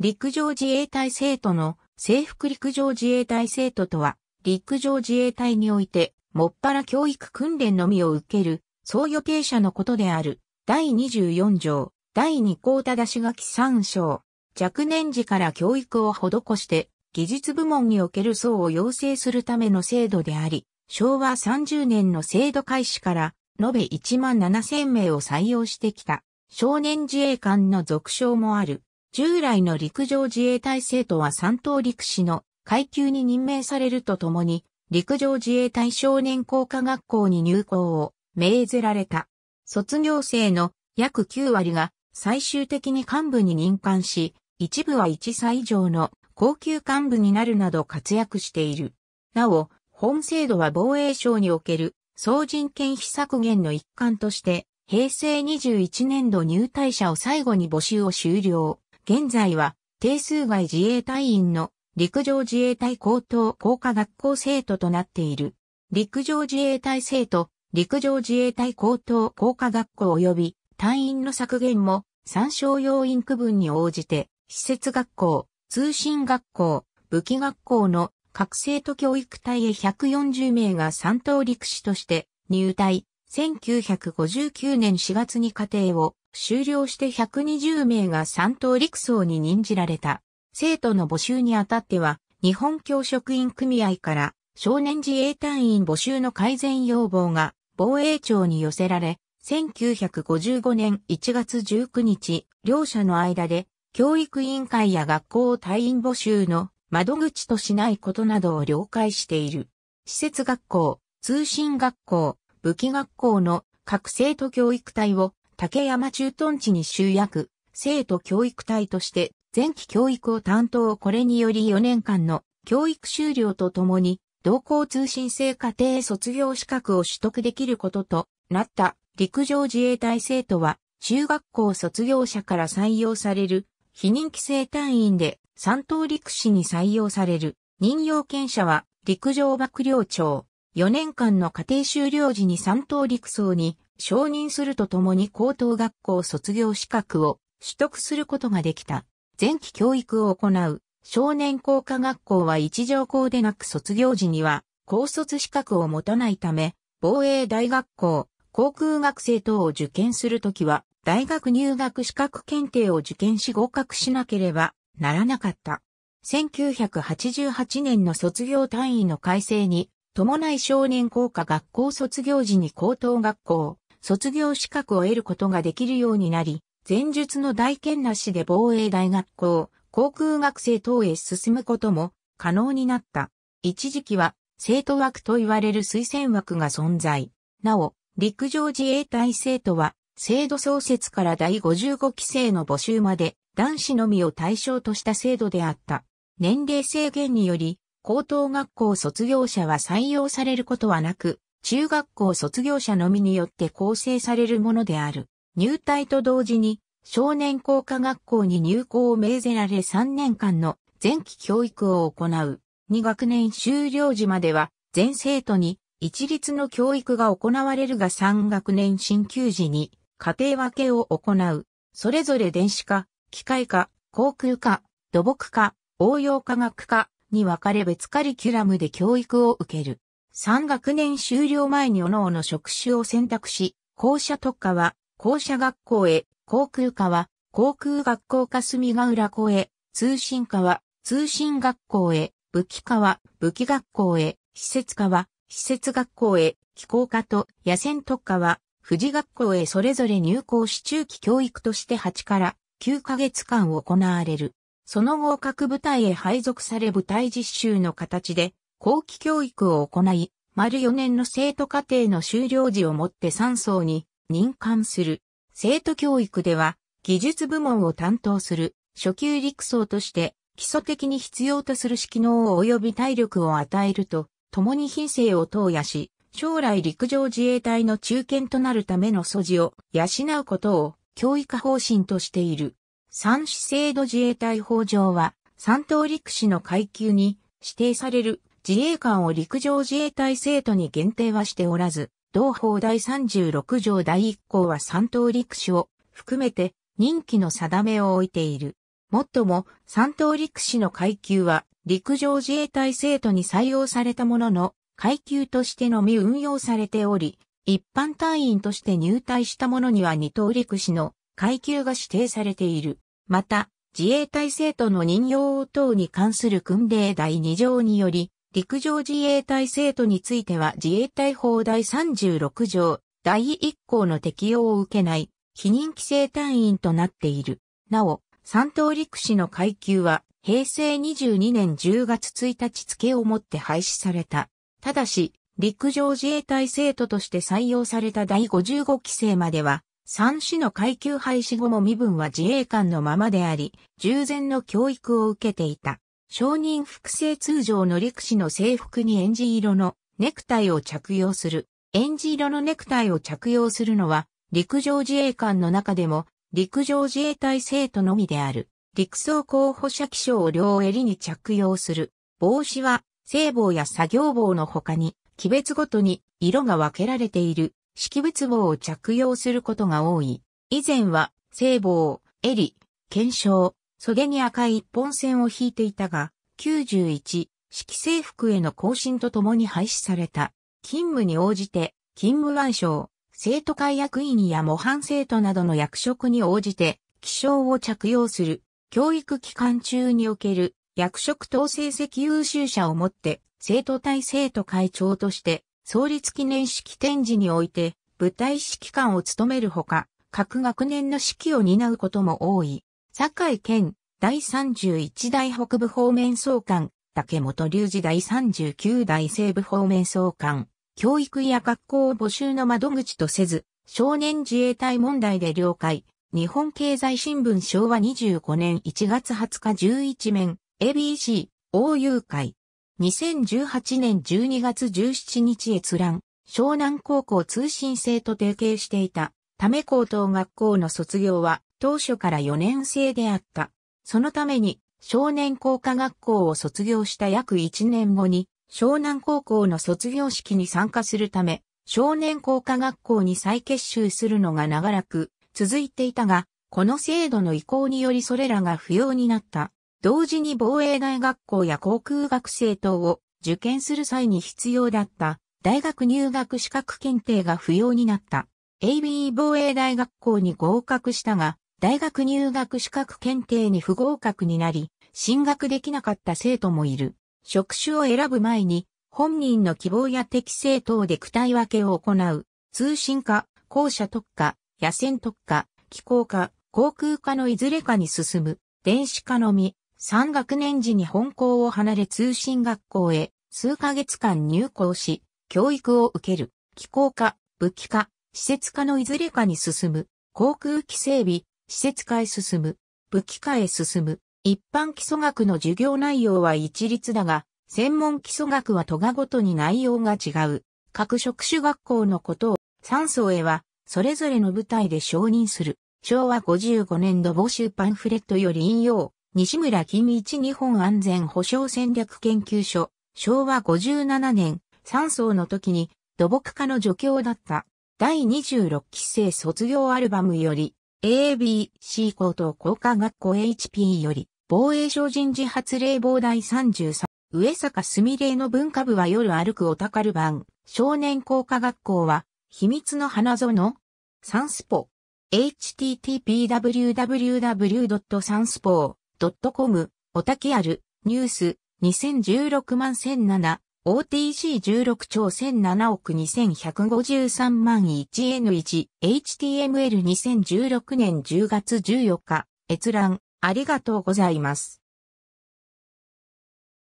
陸上自衛隊生徒の制服陸上自衛隊生徒とは、陸上自衛隊において、もっぱら教育訓練のみを受ける、総予定者のことである、第24条、第2項ただし書き3章、若年時から教育を施して、技術部門における層を養成するための制度であり、昭和30年の制度開始から、延べ1万7000名を採用してきた、少年自衛官の続称もある。従来の陸上自衛隊生徒は三等陸士の階級に任命されるとともに、陸上自衛隊少年工科学校に入校を命ぜられた。卒業生の約9割が最終的に幹部に任官し、一部は1歳以上の高級幹部になるなど活躍している。なお、本制度は防衛省における総人権費削減の一環として、平成21年度入隊者を最後に募集を終了。現在は定数外自衛隊員の陸上自衛隊高等工科学校生徒となっている。陸上自衛隊生徒、陸上自衛隊高等工科学校及び隊員の削減も参照要因区分に応じて、施設学校、通信学校、武器学校の各生徒教育隊へ140名が三等陸士として入隊、1959年4月に家庭を終了して120名が三等陸曹に任じられた。生徒の募集にあたっては、日本教職員組合から少年自衛隊員募集の改善要望が防衛庁に寄せられ、1955年1月19日、両者の間で教育委員会や学校隊員募集の窓口としないことなどを了解している。施設学校、通信学校、武器学校の各生徒教育隊を竹山駐屯地に集約、生徒教育隊として前期教育を担当これにより4年間の教育終了とともに、同校通信制課程卒業資格を取得できることとなった陸上自衛隊生徒は、中学校卒業者から採用される、非任規制隊員で三等陸士に採用される、任用権者は陸上幕僚長、4年間の家庭終了時に三等陸曹に承認するとともに高等学校卒業資格を取得することができた。前期教育を行う少年工科学校は一条校でなく卒業時には高卒資格を持たないため、防衛大学校、航空学生等を受験するときは、大学入学資格検定を受験し合格しなければならなかった。1988年の卒業単位の改正に、伴い少年校科学校卒業時に高等学校、卒業資格を得ることができるようになり、前述の大県なしで防衛大学校、航空学生等へ進むことも可能になった。一時期は生徒枠と言われる推薦枠が存在。なお、陸上自衛隊生徒は制度創設から第55期生の募集まで男子のみを対象とした制度であった。年齢制限により、高等学校卒業者は採用されることはなく、中学校卒業者のみによって構成されるものである。入隊と同時に、少年工科学校に入校を命ぜられ3年間の前期教育を行う。2学年終了時までは、全生徒に一律の教育が行われるが3学年進級時に家庭分けを行う。それぞれ電子化、機械化、航空化、土木化、応用科学科に分かれ別カリキュラムで教育を受ける。3学年終了前に各々職種を選択し、校舎特科は校舎学校へ、航空科は航空学校霞ヶ浦校へ、通信科は通信学校へ、武器科は武器学校へ、施設科は施設学校へ、機構科と野戦特科は富士学校へそれぞれ入校し中期教育として8から9ヶ月間行われる。その合格部隊へ配属され部隊実習の形で後期教育を行い、丸4年の生徒課程の修了時をもって3層に任官する。生徒教育では、技術部門を担当する初級陸層として基礎的に必要とする指揮能及び体力を与えると、共に品性を投与し、将来陸上自衛隊の中堅となるための素地を養うことを教育方針としている。三種制度自衛隊法上は、三等陸士の階級に指定される自衛官を陸上自衛隊生徒に限定はしておらず、同法第36条第1項は三等陸士を含めて任期の定めを置いている。もっとも、三等陸士の階級は陸上自衛隊生徒に採用されたものの、階級としてのみ運用されており、一般隊員として入隊したものには二等陸士の階級が指定されている。また、自衛隊生徒の任用等に関する訓令第2条により、陸上自衛隊生徒については自衛隊法第36条第1項の適用を受けない非任規制隊員となっている。なお、三等陸士の階級は平成22年10月1日付をもって廃止された。ただし、陸上自衛隊生徒として採用された第55期生までは、3市の階級廃止後も身分は自衛官のままであり、従前の教育を受けていた。承認複製通常の力士の制服にエンジ色のネクタイを着用する。エンジ色のネクタイを着用するのは、陸上自衛官の中でも、陸上自衛隊生徒のみである。陸装候補者気象を両襟に着用する。帽子は、聖帽や作業帽の他に、機別ごとに色が分けられている、識別帽を着用することが多い。以前は、聖帽、襟、検証、袖に赤い一本線を引いていたが、91式制服への更新とともに廃止された。勤務に応じて、勤務腕章、生徒会役員や模範生徒などの役職に応じて、気象を着用する。教育期間中における役職等成績優秀者をもって、生徒対生徒会長として、創立記念式展示において、舞台指揮官を務めるほか、各学年の指揮を担うことも多い。坂井県第31代北部方面総監、竹本隆二第39代西部方面総監、教育や学校を募集の窓口とせず、少年自衛隊問題で了解、日本経済新聞昭和25年1月20日11面、ABC、大遊会。2018年12月17日閲覧、湘南高校通信制と提携していた、ため高等学校の卒業は、当初から4年生であった。そのために、少年工科学校を卒業した約1年後に、湘南高校の卒業式に参加するため、少年工科学校に再結集するのが長らく続いていたが、この制度の移行によりそれらが不要になった。同時に防衛大学校や航空学生等を受験する際に必要だった大学入学資格検定が不要になった。AB 防衛大学校に合格したが、大学入学資格検定に不合格になり、進学できなかった生徒もいる。職種を選ぶ前に、本人の希望や適正等で区体分けを行う。通信科、校舎特化、野戦特化、機構科、航空科のいずれかに進む。電子科のみ、3学年時に本校を離れ通信学校へ、数ヶ月間入校し、教育を受ける。機構科、武器科、施設科のいずれかに進む。航空機整備、施設化へ進む、武器化へ進む、一般基礎学の授業内容は一律だが、専門基礎学は都がごとに内容が違う。各職種学校のことを、三層へは、それぞれの部隊で承認する。昭和55年度募集パンフレットより引用、西村金一日本安全保障戦略研究所、昭和57年、三層の時に土木科の助教だった、第26期生卒業アルバムより、ABC 高等工科学校 HP より、防衛省人事発令防第33、上坂すみれの文化部は夜歩くお宝版、少年工科学校は、秘密の花園、サンスポ、httpwww.sanspo.com、おたけある、ニュース、2016万1007、OTC16 兆1007億2153万 1N1、HTML2016 年10月14日、閲覧、ありがとうございます。